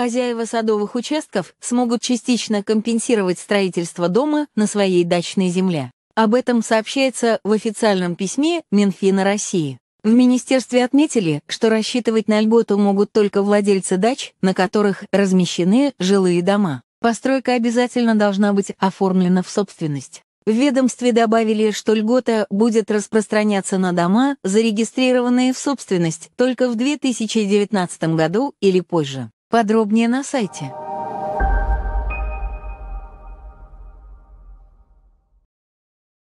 хозяева садовых участков смогут частично компенсировать строительство дома на своей дачной земле. Об этом сообщается в официальном письме Минфина России. В министерстве отметили, что рассчитывать на льготу могут только владельцы дач, на которых размещены жилые дома. Постройка обязательно должна быть оформлена в собственность. В ведомстве добавили, что льгота будет распространяться на дома, зарегистрированные в собственность только в 2019 году или позже. Подробнее на сайте.